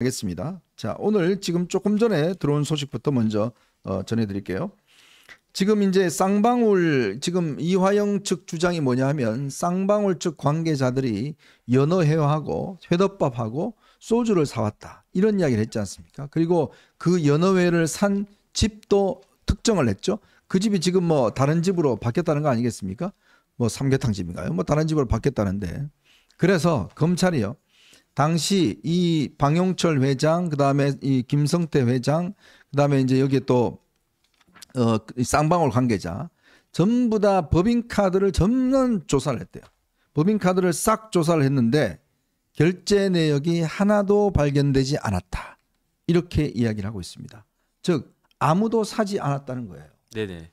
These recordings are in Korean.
하겠습니다. 자, 오늘 지금 조금 전에 들어온 소식부터 먼저 어, 전해드릴게요. 지금 이제 쌍방울 지금 이화영 측 주장이 뭐냐 하면 쌍방울 측 관계자들이 연어 회화하고 회덮밥하고 소주를 사왔다 이런 이야기를 했지 않습니까? 그리고 그 연어회를 산 집도 특정을 했죠. 그 집이 지금 뭐 다른 집으로 바뀌었다는 거 아니겠습니까? 뭐 삼계탕 집인가요? 뭐 다른 집으로 바뀌었다는데 그래서 검찰이요. 당시 이 방용철 회장, 그 다음에 이 김성태 회장, 그 다음에 이제 여기에 또, 어, 쌍방울 관계자, 전부 다 법인카드를 전면 조사를 했대요. 법인카드를 싹 조사를 했는데 결제 내역이 하나도 발견되지 않았다. 이렇게 이야기를 하고 있습니다. 즉, 아무도 사지 않았다는 거예요. 네네.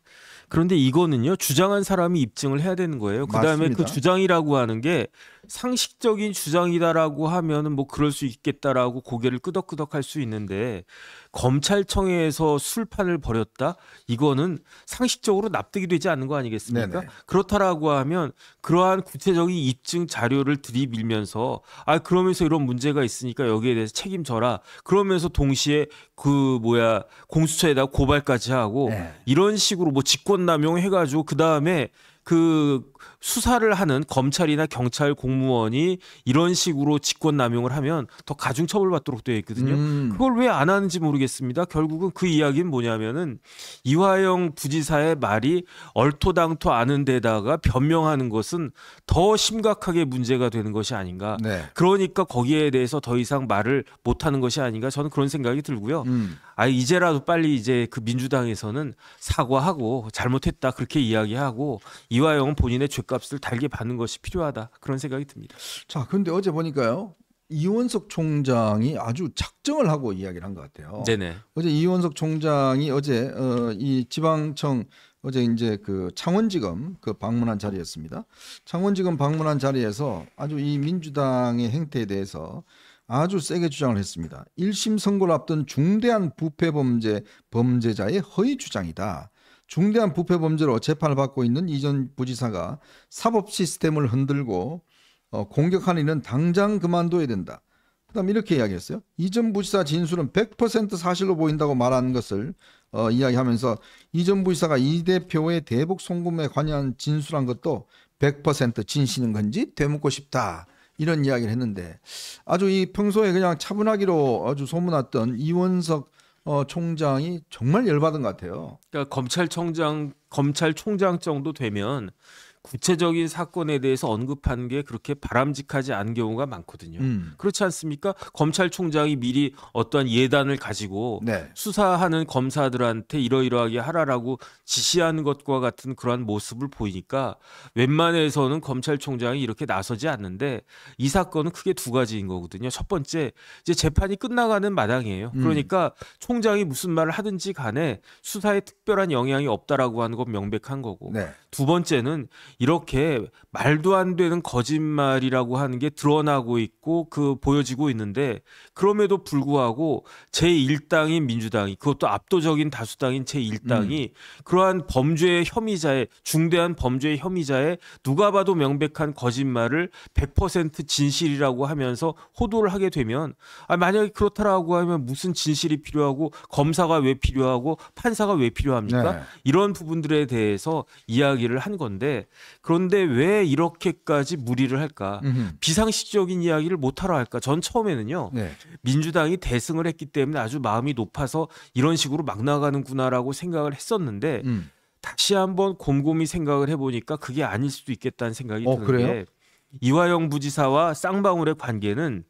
그런데 이거는요 주장한 사람이 입증을 해야 되는 거예요. 그다음에 그 주장이라고 하는 게 상식적인 주장이다라고 하면은 뭐 그럴 수 있겠다라고 고개를 끄덕끄덕할 수 있는데 검찰청에서 술판을 벌였다 이거는 상식적으로 납득이 되지 않는 거 아니겠습니까? 네네. 그렇다라고 하면 그러한 구체적인 입증 자료를 들이밀면서 아 그러면서 이런 문제가 있으니까 여기에 대해서 책임져라 그러면서 동시에 그 뭐야 공수처에다 고발까지 하고 네. 이런 식으로 뭐 직권 인권 남용 해가지고 그 다음에 그 수사를 하는 검찰이나 경찰 공무원이 이런 식으로 직권 남용을 하면 더 가중 처벌받도록 되어 있거든요. 음. 그걸 왜 안 하는지 모르겠습니다. 결국은 그 이야기는 뭐냐면은 이화영 부지사의 말이 얼토당토 않은 데다가 변명하는 것은 더 심각하게 문제가 되는 것이 아닌가. 네. 그러니까 거기에 대해서 더 이상 말을 못 하는 것이 아닌가 저는 그런 생각이 들고요. 음. 아 이제라도 빨리 이제 그 민주당에서는 사과하고 잘못했다 그렇게 이야기하고 이화영은 본인의 죄값을 달게 받는 것이 필요하다 그런 생각이 듭니다. 자, 그런데 어제 보니까요. 이원석 총장이 아주 작정을 하고 이야기를 한 것 같아요. 네네. 어제 이원석 총장이 어제 어, 이 지방청 어제 이제 그 창원지검 그 방문한 자리였습니다. 창원지검 방문한 자리에서 아주 이 민주당의 행태에 대해서 아주 세게 주장을 했습니다. 1심 선고를 앞둔 중대한 부패 범죄 범죄자의 허위 주장이다. 중대한 부패 범죄로 재판을 받고 있는 이전 부지사가 사법 시스템을 흔들고 어, 공격하는 일은 당장 그만둬야 된다. 그다음 이렇게 이야기했어요. 이전 부지사 진술은 100% 사실로 보인다고 말한 것을 어, 이야기하면서 이전 부지사가 이 대표의 대북 송금에 관여한 진술한 것도 100% 진실인 건지 되묻고 싶다. 이런 이야기를 했는데 아주 이 평소에 그냥 차분하기로 아주 소문났던 이원석 어, 총장이 정말 열받은 것 같아요. 그러니까 검찰총장 검찰총장 정도 되면 구체적인 사건에 대해서 언급한 게 그렇게 바람직하지 않은 경우가 많거든요. 음. 그렇지 않습니까? 검찰총장이 미리 어떠한 예단을 가지고 네. 수사하는 검사들한테 이러이러하게 하라라고 지시하는 것과 같은 그러한 모습을 보이니까 웬만해서는 검찰총장이 이렇게 나서지 않는데 이 사건은 크게 두 가지인 거거든요. 첫 번째, 이제 재판이 끝나가는 마당이에요. 음. 그러니까 음. 총장이 무슨 말을 하든지 간에 수사에 특별한 영향이 없다라고 하는 건 명백한 거고 네. 두 번째는 이렇게 말도 안 되는 거짓말이라고 하는 게 드러나고 있고 그 보여지고 있는데 그럼에도 불구하고 제1당인 민주당이 그것도 압도적인 다수당인 제1당이 음. 그러한 범죄의 혐의자의 중대한 범죄의 혐의자의 누가 봐도 명백한 거짓말을 100% 진실이라고 하면서 호도를 하게 되면 아 만약에 그렇다라고 하면 무슨 진실이 필요하고 검사가 왜 필요하고 판사가 왜 필요합니까? 네. 이런 부분들에 대해서 이야기를 한 건데 그런데 왜 이렇게까지 무리를 할까? 음흠. 비상식적인 이야기를 못하러 할까? 전 처음에는요. 네. 민주당이 대승을 했기 때문에 아주 마음이 높아서 이런 식으로 막 나가는구나라고 생각을 했었는데 음. 다시 한번 곰곰이 생각을 해보니까 그게 아닐 수도 있겠다는 생각이 어, 드는 그래요? 이화영 부지사와 쌍방울의 관계는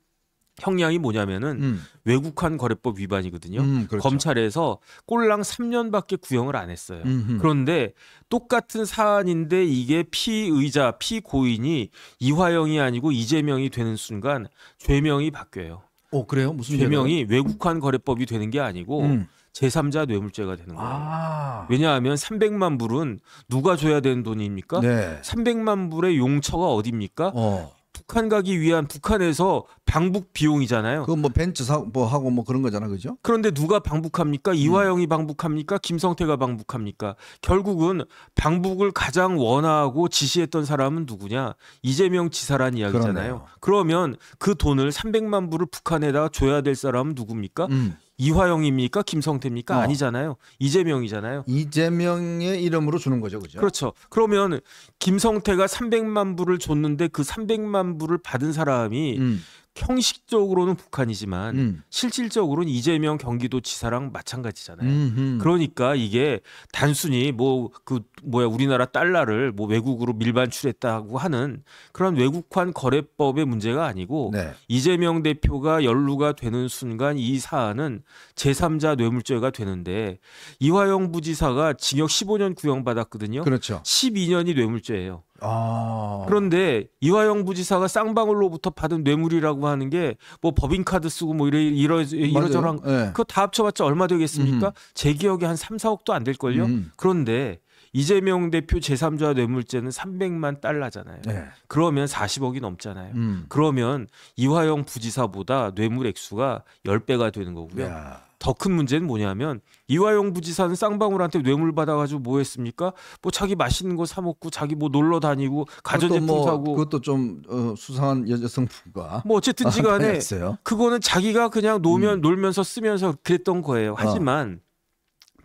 형량이 뭐냐면은 음. 외국환 거래법 위반이거든요. 음, 그렇죠. 검찰에서 꼴랑 3년밖에 구형을 안 했어요. 음흠. 음. 그런데 똑같은 사안인데 이게 피의자, 피고인이 이화영이 아니고 이재명이 되는 순간 죄명이 바뀌어요. 오, 어, 그래요? 무슨 죄명이 외국환 거래법이 되는 게 아니고 음. 제3자 뇌물죄가 되는 거예요. 아. 왜냐하면 300만 불은 누가 줘야 되는 돈입니까? 네. 300만 불의 용처가 어딥니까 어. 북한 가기 위한 북한에서 방북 비용이잖아요. 그뭐 벤츠 사뭐 하고 뭐 그런 거잖아, 그죠? 그런데 누가 방북합니까? 음. 이화영이 방북합니까? 김성태가 방북합니까? 결국은 방북을 가장 원하고 지시했던 사람은 누구냐? 이재명 지사란 이야기잖아요. 그러네요. 그러면 그 돈을 300만 불을 북한에다 줘야 될 사람은 누굽니까? 음. 이화영입니까? 김성태입니까? 어. 아니잖아요. 이재명이잖아요. 이재명의 이름으로 주는 거죠. 그죠? 그렇죠. 그러면 김성태가 300만 불을 줬는데 그 300만 불을 받은 사람이 음. 형식적으로는 북한이지만 음. 실질적으로는 이재명 경기도지사랑 마찬가지잖아요. 음흠. 그러니까 이게 단순히 뭐 그 뭐야 우리나라 달러를 뭐 외국으로 밀반출했다고 하는 그런 외국환 거래법의 문제가 아니고 네. 이재명 대표가 연루가 되는 순간 이 사안은 제3자 뇌물죄가 되는데 이화영 부지사가 징역 15년 구형 받았거든요. 그렇죠. 12년이 뇌물죄예요. 아. 그런데 이화영 부지사가 쌍방울로부터 받은 뇌물이라고 하는 게 뭐 법인카드 쓰고 뭐 이래 이러 이러저러한 네. 그거 다 합쳐봤자 얼마 되겠습니까? 음. 제 기억에 한 3, 4억도 안될 걸요. 음. 그런데 이재명 대표 제3자 뇌물죄는 300만 달러잖아요. 네. 그러면 40억이 넘잖아요. 음. 그러면 이화영 부지사보다 뇌물 액수가 10배가 되는 거고요. 야. 더큰 문제는 뭐냐면 이화영 부지사는 쌍방울한테 뇌물 받아가지고 뭐 했습니까? 뭐 자기 맛있는 거 사 먹고 자기 뭐 놀러 다니고 가전제품 뭐, 사고 그것도 좀 어, 수상한 여성분과 뭐 어쨌든지간에 아, 그거는 자기가 그냥 노면 음. 놀면서 쓰면서 그랬던 거예요. 아. 하지만 어.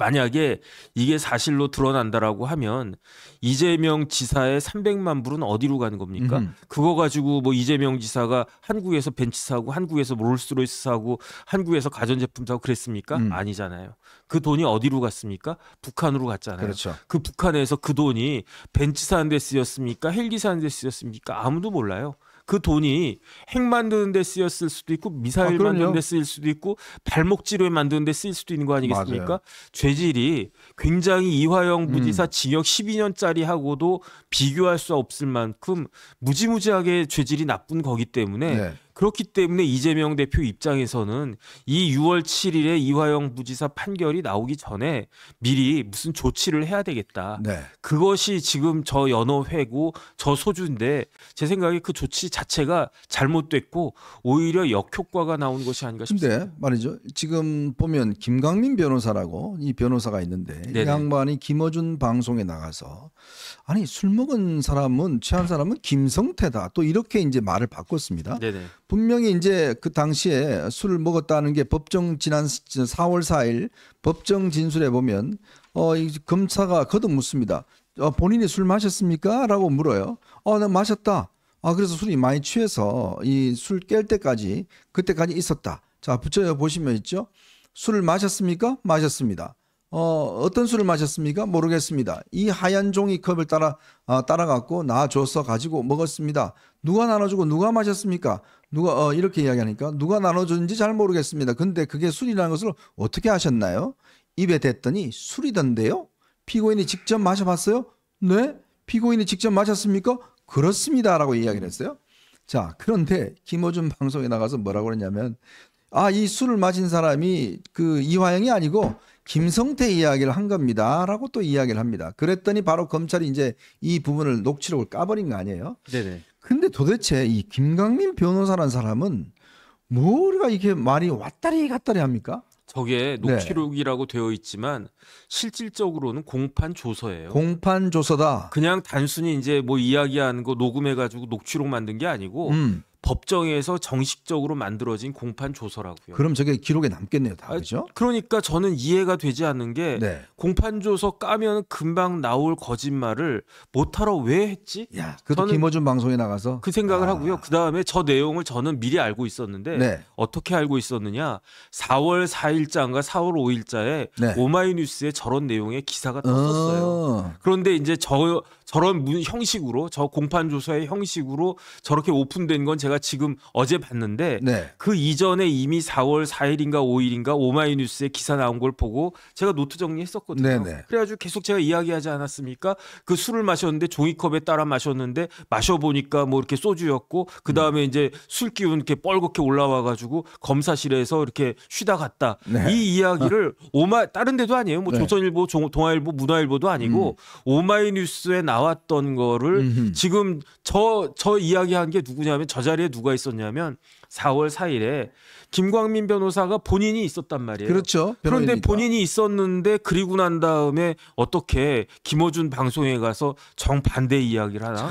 만약에 이게 사실로 드러난다라고 하면 이재명 지사의 300만 불은 어디로 가는 겁니까? 음. 그거 가지고 뭐 이재명 지사가 한국에서 벤츠 사고 한국에서 롤스로이스 사고 한국에서 가전제품 사고 그랬습니까? 음. 아니잖아요. 그 돈이 어디로 갔습니까? 북한으로 갔잖아요. 그렇죠. 그 북한에서 그 돈이 벤츠 사는 데 쓰였습니까? 헬기 사는 데 쓰였습니까? 아무도 몰라요. 그 돈이 핵 만드는 데 쓰였을 수도 있고 미사일 아, 만드는 데 쓰일 수도 있고 발목지로에 만드는 데 쓰일 수도 있는 거 아니겠습니까? 맞아요. 죄질이 굉장히 이화영 무지사 음. 징역 12년짜리하고도 비교할 수 없을 만큼 무지무지하게 죄질이 나쁜 거기 때문에 네. 그렇기 때문에 이재명 대표 입장에서는 이 6월 7일에 이화영 부지사 판결이 나오기 전에 미리 무슨 조치를 해야 되겠다. 네. 그것이 지금 저 연어회고 저 소주인데 제 생각에 그 조치 자체가 잘못됐고 오히려 역효과가 나온 것이 아닌가 싶습니다. 근데 말이죠. 지금 보면 김강민 변호사라고 이 변호사가 있는데 네네. 이 양반이 김어준 방송에 나가서 아니 술 먹은 사람은 취한 사람은 김성태다. 또 이렇게 이제 말을 바꿨습니다. 네네. 분명히 이제 그 당시에 술을 먹었다는 게 법정 지난 4월 4일 법정 진술에 보면 어, 검사가 거듭 묻습니다. 어, 본인이 술 마셨습니까? 라고 물어요. 어, 나 마셨다. 아, 그래서 술이 많이 취해서 이 술 깰 때까지 그때까지 있었다. 자, 붙여 보시면 있죠. 술을 마셨습니까? 마셨습니다. 어, 어떤 술을 마셨습니까? 모르겠습니다. 이 하얀 종이 컵을 따라 어, 아, 따라갔고 놔줘서 가지고 먹었습니다. 누가 나눠주고 누가 마셨습니까? 누가 어, 이렇게 이야기하니까 누가 나눠줬는지 잘 모르겠습니다. 근데 그게 술이라는 것을 어떻게 아셨나요? 입에 댔더니 술이던데요. 피고인이 직접 마셔봤어요? 네? 피고인이 직접 마셨습니까? 그렇습니다라고 이야기를 했어요. 자, 그런데 김호준 방송에 나가서 뭐라고 그랬냐면 아, 이 술을 마신 사람이 그 이화영이 아니고 김성태 이야기를 한 겁니다라고 또 이야기를 합니다. 그랬더니 바로 검찰이 이제 이 부분을 녹취록을 까버린 거 아니에요? 네네. 근데 도대체 이 김강민 변호사라는 사람은 뭐가 이렇게 말이 왔다리 갔다리 합니까? 저게 네. 녹취록이라고 네. 되어 있지만 실질적으로는 공판 조서예요. 공판 조서다. 그냥 단순히 이제 뭐 이야기하는 거 녹음해 가지고 녹취록 만든 게 아니고 음. 법정에서 정식적으로 만들어진 공판 조서라고요. 그럼 저게 기록에 남겠네요, 다 아, 그죠? 그러니까 저는 이해가 되지 않는 게 네. 공판 조서 까면 금방 나올 거짓말을 못하러 왜 했지? 야, 그것도 김어준 방송에 나가서 그 생각을 아. 하고요. 그 다음에 저 내용을 저는 미리 알고 있었는데 네. 어떻게 알고 있었느냐? 4월 4일자인가 4월 5일자에 네. 오마이뉴스에 저런 내용의 기사가 떴었어요. 어. 그런데 이제 저 저런 문, 형식으로 저 공판 조서의 형식으로 저렇게 오픈된 건 제가 지금 어제 봤는데 네. 그 이전에 이미 4월 4일인가 5일인가 오마이뉴스에 기사 나온 걸 보고 제가 노트 정리했었거든요. 네네. 네. 그래가지고 계속 제가 이야기하지 않았습니까? 그 술을 마셨는데 종이컵에 따라 마셨는데 마셔보니까 뭐 이렇게 소주였고 그 다음에 음. 이제 술 기운 이렇게 뻘겋게 올라와가지고 검사실에서 이렇게 쉬다 갔다 네. 이 이야기를 오마 다른 데도 아니에요. 뭐 네. 조선일보, 동아일보, 문화일보도 아니고 음. 오마이뉴스에 나 나왔던 거를 음흠. 지금 저, 저 이야기한 게 누구냐면 저 자리에 누가 있었냐면 4월 4일에 김광민 변호사가 본인이 있었단 말이에요. 그렇죠. 변호인이니까. 그런데 본인이 있었는데 그리고 난 다음에 어떻게 김어준 방송에 가서 정반대 이야기를 하나?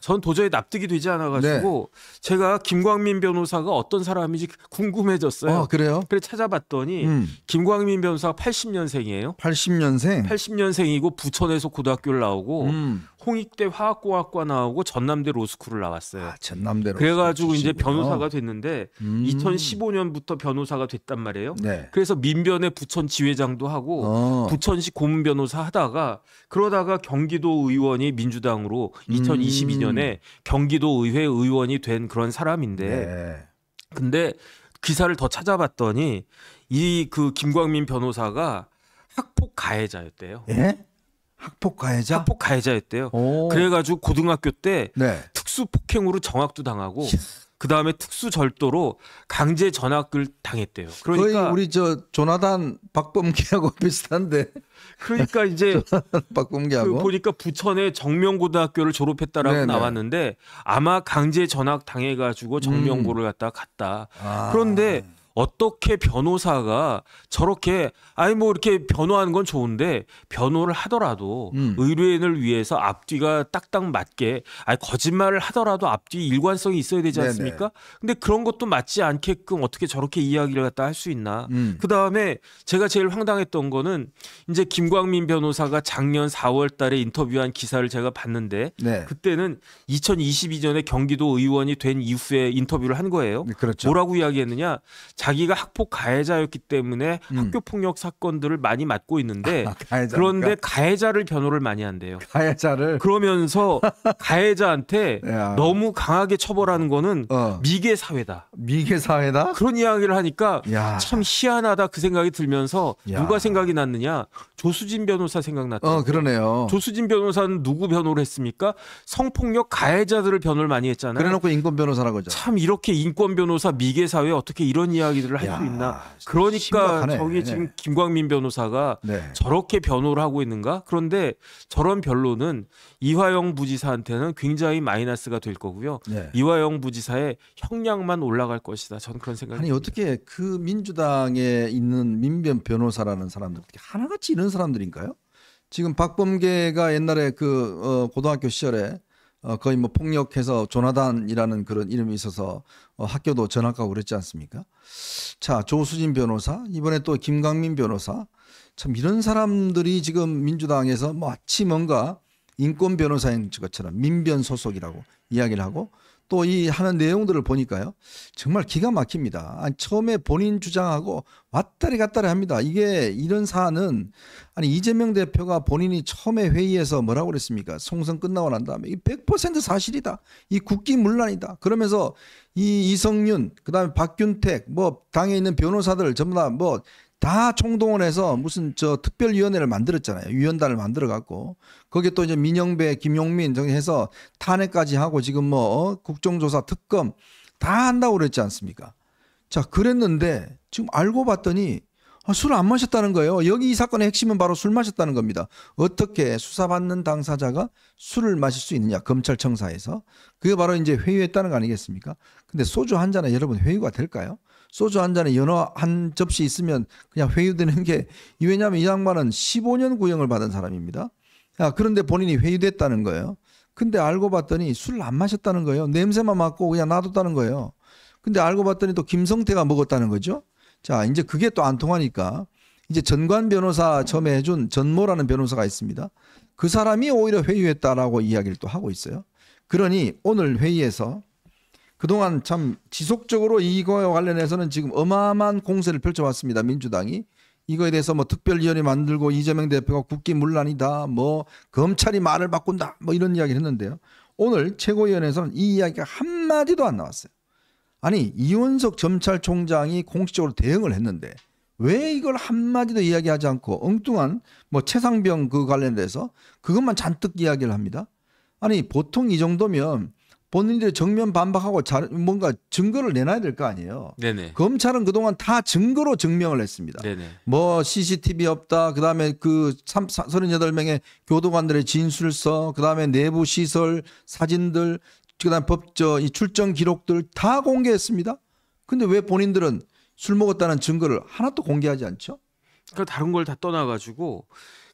전 도저히 납득이 되지 않아가지고 네. 제가 김광민 변호사가 어떤 사람인지 궁금해졌어요. 어, 그래요? 그래 찾아봤더니 음. 김광민 변호사 80년생이에요. 80년생? 80년생이고 부천에서 고등학교를 나오고 음. 홍익대 화학공학과 나오고 전남대 로스쿨을 나왔어요. 아, 전남대 로스쿨 그래가지고 이제 변호사가 됐는데 음. 2015년부터 변호사가 됐단 말이에요. 네. 그래서 민변의 부천 지회장도 하고 어. 부천시 고문 변호사 하다가 그러다가 경기도 의원이 민주당으로 2022년에 음. 경기도 의회 의원이 된 그런 사람인데 네. 근데 기사를 더 찾아봤더니 이 그 김광민 변호사가 학폭 가해자였대요. 예? 학폭 가해자? 학폭 가해자였대요. 오. 그래가지고 고등학교 때 네. 특수 폭행으로 정학도 당하고 그 다음에 특수 절도로 강제 전학을 당했대요. 그러니까 거의 우리 저 조나단 박범기하고 비슷한데. 그러니까 이제 박범기하고 그 보니까 부천에 정명고등학교를 졸업했다라고 네네. 네. 나왔는데 아마 강제 전학 당해가지고 정명고를 음. 갖다 갔다. 음. 아. 그런데 어떻게 변호사가 저렇게 아니 뭐 이렇게 변호하는 건 좋은데 변호를 하더라도 음. 의뢰인을 위해서 앞뒤가 딱딱 맞게 아니 거짓말을 하더라도 앞뒤 일관성이 있어야 되지 않습니까? 네네. 근데 그런 것도 맞지 않게끔 어떻게 저렇게 이야기를 갖다 할 수 있나? 음. 그다음에 제가 제일 황당했던 거는 이제 김광민 변호사가 작년 4월 달에 인터뷰한 기사를 제가 봤는데 네. 그때는 2022년에 경기도 의원이 된 이후에 인터뷰를 한 거예요. 그렇죠. 뭐라고 이야기했느냐? 자기가 학폭 가해자였기 때문에 음. 학교 폭력 사건들을 많이 맡고 있는데 아, 그런데 가해자를 변호를 많이 한대요. 가해자를 그러면서 가해자한테 너무 강하게 처벌하는 거는 어. 미개 사회다. 미개 사회다? 그런 이야기를 하니까 야. 참 희한하다 그 생각이 들면서 야. 누가 생각이 났느냐? 조수진 변호사 생각났다. 어, 그러네요. 조수진 변호사는 누구 변호를 했습니까? 성폭력 가해자들을 변호를 많이 했잖아요. 그래 놓고 인권 변호사라고 하죠. 참 이렇게 인권 변호사 미개 사회 어떻게 이런 이야기 이야기들을 할수 있나? 그러니까 심각하네. 저게 지금 네. 김광민 변호사가 네. 저렇게 변호를 하고 있는가? 그런데 저런 변론은 이화영 부지사한테는 굉장히 마이너스가 될 거고요. 네. 이화영 부지사의 형량만 올라갈 것이다. 저는 그런 생각이 아니 어떻게 그 민주당에 있는 민변 변호사라는 사람들 하나같이 이런 사람들인가요? 지금 박범계가 옛날에 그 어, 고등학교 시절에 어, 거의 뭐 폭력해서 조나단이라는 그런 이름이 있어서 어, 학교도 전학가고 그랬지 않습니까? 자, 조수진 변호사, 이번에 또 김강민 변호사. 참 이런 사람들이 지금 민주당에서 마치 뭔가 인권 변호사인 것처럼 민변 소속이라고 이야기를 하고 또이 하는 내용들을 보니까요. 정말 기가 막힙니다. 아니, 처음에 본인 주장하고 왔다리 갔다리 합니다. 이게 이런 사안은 아니 이재명 대표가 본인이 처음에 회의에서 뭐라고 그랬습니까? 송선 끝나고 난 다음에 이 100% 사실이다. 이 국기문란이다. 그러면서 이 이성윤 그다음에 박균택 뭐 당에 있는 변호사들 전부 다뭐 다 총동원해서 무슨 저 특별위원회를 만들었잖아요. 위원단을 만들어 갖고 거기에 또 이제 민영배, 김용민 정해서 탄핵까지 하고 지금 뭐 어? 국정조사 특검 다 한다고 그랬지 않습니까? 자 그랬는데 지금 알고 봤더니 아, 술안 마셨다는 거예요. 여기 이 사건의 핵심은 바로 술 마셨다는 겁니다. 어떻게 수사받는 당사자가 술을 마실 수 있느냐 검찰청사에서 그게 바로 이제 회유했다는 거 아니겠습니까? 근데 소주 한 잔에 여러분 회유가 될까요? 소주 한 잔에 연어 한 접시 있으면 그냥 회유되는 게 왜냐하면 이 양반은 15년 구형을 받은 사람입니다. 아, 그런데 본인이 회유됐다는 거예요. 근데 알고 봤더니 술을 안 마셨다는 거예요. 냄새만 맡고 그냥 놔뒀다는 거예요. 근데 알고 봤더니 또 김성태가 먹었다는 거죠. 자, 이제 그게 또 안 통하니까 이제 전관 변호사 처음에 해준 전모라는 변호사가 있습니다. 그 사람이 오히려 회유했다라고 이야기를 또 하고 있어요. 그러니 오늘 회의에서 그동안 참 지속적으로 이거에 관련해서는 지금 어마어마한 공세를 펼쳐왔습니다. 민주당이. 이거에 대해서 뭐 특별위원회 만들고 이재명 대표가 국기 문란이다. 뭐 검찰이 말을 바꾼다. 뭐 이런 이야기를 했는데요. 오늘 최고위원회에서는 이 이야기가 한마디도 안 나왔어요. 아니 이원석 점찰총장이 공식적으로 대응을 했는데 왜 이걸 한마디도 이야기하지 않고 엉뚱한 뭐 최상병 그 관련돼서 그것만 잔뜩 이야기를 합니다. 아니 보통 이 정도면 본인들이 정면 반박하고 자, 뭔가 증거를 내놔야 될 거 아니에요. 네네. 검찰은 그동안 다 증거로 증명을 했습니다. 네네. 뭐 CCTV 없다. 그다음에 그 3, 38명의 교도관들의 진술서, 그다음에 내부 시설 사진들, 그다음 법저 이 출정 기록들 다 공개했습니다. 근데 왜 본인들은 술 먹었다는 증거를 하나도 공개하지 않죠? 그러니까 다른 걸 다 떠나 가지고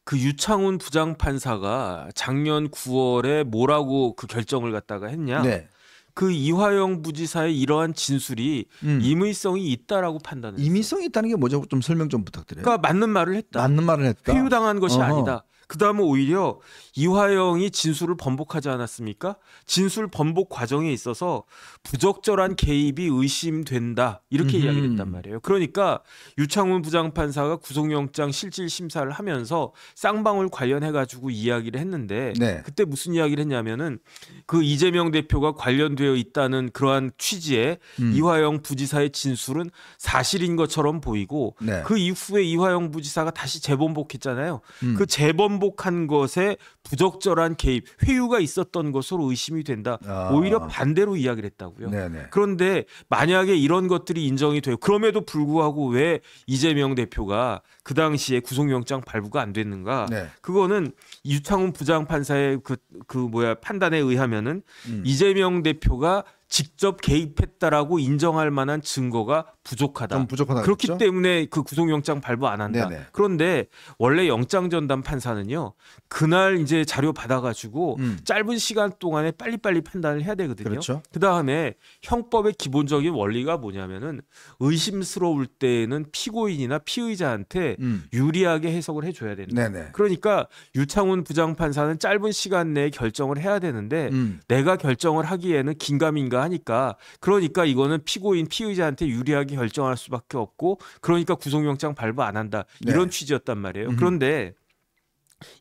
그 유창훈 부장판사가 작년 9월에 뭐라고 그 결정을 갖다가 했냐? 네. 그 이화영 부지사의 이러한 진술이 음. 임의성이 있다라고 판단을 임의성이 있다는 게뭐냐고좀 설명 좀 부탁드려요. 그러니까 맞는 말을 했다. 맞는 말을 했다. 회유당한 것이 어허. 아니다. 그다음에 오히려 이화영이 진술을 번복하지 않았습니까? 진술 번복 과정에 있어서 부적절한 개입이 의심된다 이렇게 음 이야기를 했단 말이에요. 그러니까 유창훈 부장판사가 구속영장 실질 심사를 하면서 쌍방울 관련해 가지고 이야기를 했는데 네. 그때 무슨 이야기를 했냐면은 그 이재명 대표가 관련되어 있다는 그러한 취지의 음. 이화영 부지사의 진술은 사실인 것처럼 보이고 네. 그 이후에 이화영 부지사가 다시 재번복했잖아요 음. 그재번복 행복한 것에 부적절한 개입, 회유가 있었던 것으로 의심이 된다. 아. 오히려 반대로 이야기를 했다고요. 네네. 그런데 만약에 이런 것들이 인정이 돼요. 그럼에도 불구하고 왜 이재명 대표가 그 당시에 구속영장 발부가 안 됐는가? 네. 그거는 유창훈 부장판사의 그, 그 뭐야 판단에 의하면은 음. 이재명 대표가 직접 개입했다라고 인정할 만한 증거가 부족하다. 부족하다 그렇기 그랬죠? 때문에 그 구속영장 발부 안 한다. 네네. 그런데 원래 영장 전담 판사는요. 그날 이제 자료 받아가지고 음. 짧은 시간 동안에 빨리빨리 판단을 해야 되거든요. 그렇죠. 다음에 형법의 기본적인 원리가 뭐냐면은 의심스러울 때에는 피고인이나 피의자한테 음. 유리하게 해석을 해줘야 된다. 네네. 그러니까 유창훈 부장 판사는 짧은 시간 내에 결정을 해야 되는데 음. 내가 결정을 하기에는 긴가민가 하니까 그러니까 이거는 피고인 피의자한테 유리하게 결정할 수밖에 없고 그러니까 구속영장 발부 안 한다 네. 이런 네. 취지였단 말이에요. 음 그런데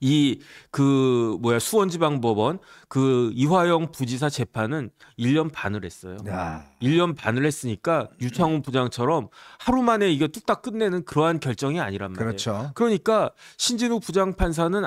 이 그 뭐야 수원지방법원 그 이화영 부지사 재판은 1년 반을 했어요. 야. 1년 반을 했으니까 유창훈 부장처럼 하루 만에 이거 뚝딱 끝내는 그러한 결정이 아니란 말이에요. 그렇죠. 그러니까 신진욱 부장 판사는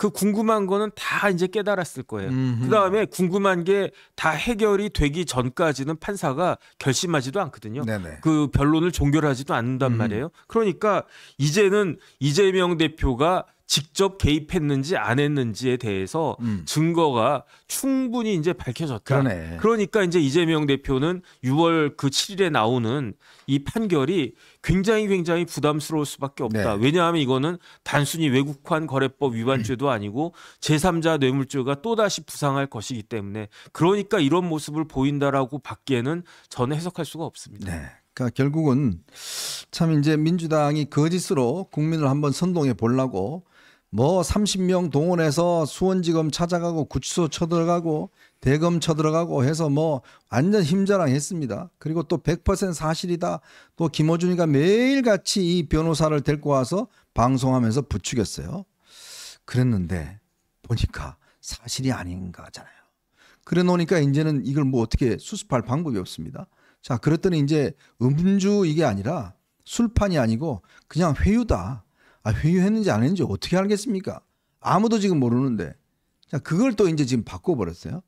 그 궁금한 거는 다 이제 깨달았을 거예요. 그 다음에 궁금한 게 다 해결이 되기 전까지는 판사가 결심하지도 않거든요. 네네. 그 변론을 종결하지도 않는단 음. 말이에요. 그러니까 이제는 이재명 대표가 직접 개입했는지 안 했는지에 대해서 음. 증거가 충분히 이제 밝혀졌다. 그러네. 그러니까 이제 이재명 대표는 6월 그 7일에 나오는 이 판결이 굉장히 굉장히 부담스러울 수밖에 없다. 네. 왜냐하면 이거는 단순히 외국환 거래법 위반죄도 음. 아니고 제3자 뇌물죄가 또다시 부상할 것이기 때문에 그러니까 이런 모습을 보인다라고 밖에는 저는 해석할 수가 없습니다. 네. 그러니까 결국은 참 이제 민주당이 거짓으로 국민을 한번 선동해 보려고 뭐 30명 동원해서 수원지검 찾아가고 구치소 쳐들어가고 대검 쳐들어가고 해서 뭐 완전 힘자랑했습니다. 그리고 또 100% 사실이다. 또 김호준이가 매일같이 이 변호사를 데리고 와서 방송하면서 부추겼어요. 그랬는데 보니까 사실이 아닌가잖아요. 그래 놓으니까 이제는 이걸 뭐 어떻게 수습할 방법이 없습니다. 자, 그랬더니 이제 음주 이게 아니라 술판이 아니고 그냥 회유다. 아, 회유했는지 안 했는지 어떻게 알겠습니까? 아무도 지금 모르는데. 자, 그걸 또 이제 지금 바꿔버렸어요.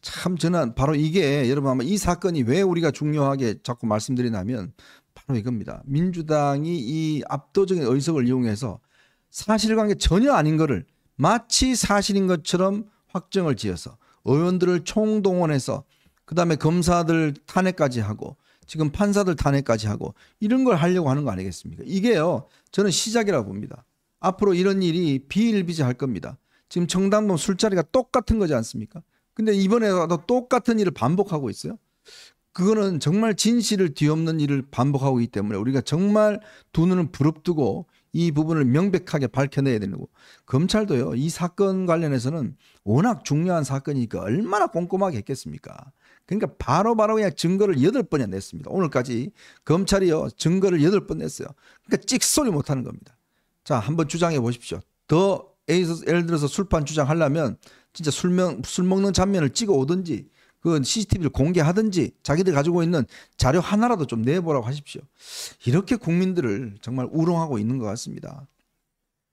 참 저는 바로 이게 여러분 아마 이 사건이 왜 우리가 중요하게 자꾸 말씀드리냐면 바로 이겁니다. 민주당이 이 압도적인 의석을 이용해서 사실관계 전혀 아닌 거를 마치 사실인 것처럼 확정을 지어서 의원들을 총동원해서 그다음에 검사들 탄핵까지 하고 지금 판사들 탄핵까지 하고 이런 걸 하려고 하는 거 아니겠습니까? 이게요. 저는 시작이라고 봅니다. 앞으로 이런 일이 비일비재할 겁니다. 지금 청담동 술자리가 똑같은 거지 않습니까? 근데 이번에도 똑같은 일을 반복하고 있어요. 그거는 정말 진실을 뒤엎는 일을 반복하고 있기 때문에 우리가 정말 두 눈을 부릅뜨고 이 부분을 명백하게 밝혀내야 되는 거고 검찰도요 이 사건 관련해서는 워낙 중요한 사건이니까 얼마나 꼼꼼하게 했겠습니까 그러니까 바로바로 바로 그냥 증거를 여덟 번이나 냈습니다. 오늘까지 검찰이요. 증거를 여덟 번 냈어요. 그러니까 찍소리 못 하는 겁니다. 자, 한번 주장해 보십시오. 더 예를 들어서 술판 주장하려면 진짜 술명, 술 먹는 장면을 찍어 오든지 그 CCTV를 공개하든지 자기들 가지고 있는 자료 하나라도 좀 내보라고 하십시오. 이렇게 국민들을 정말 우롱하고 있는 것 같습니다.